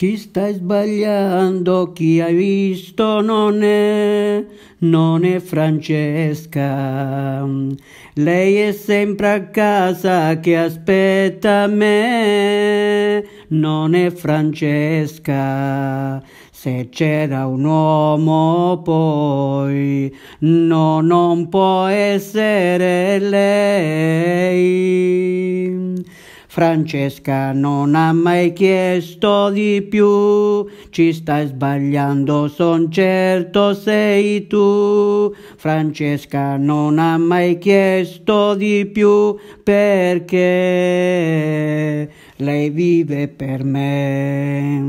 Chi stai sbagliando, chi hai visto non è, non è Francesca. Lei è sempre a casa che aspetta me, non è Francesca. Se c'era un uomo poi, no, non può essere lei. Francesca non ha mai chiesto di più, ci stai sbagliando, son certo sei tu. Francesca non ha mai chiesto di più perché lei vive per me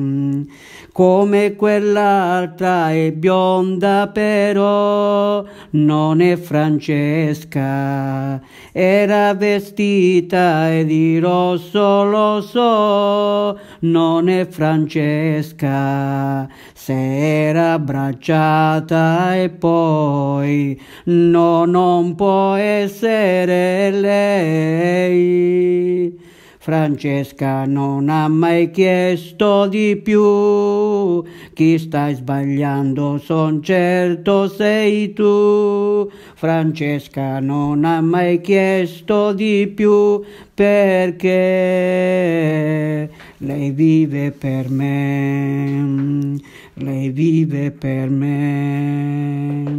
come quell'altra è bionda però non è Francesca, era vestita e di rosso lo so, non è Francesca, se era abbracciata e poi no, non può essere lei. Francesca non ha mai chiesto di più. Chi stai sbagliando, son certo sei tu. Francesca non ha mai chiesto di più perché lei vive per me. Lei vive per me.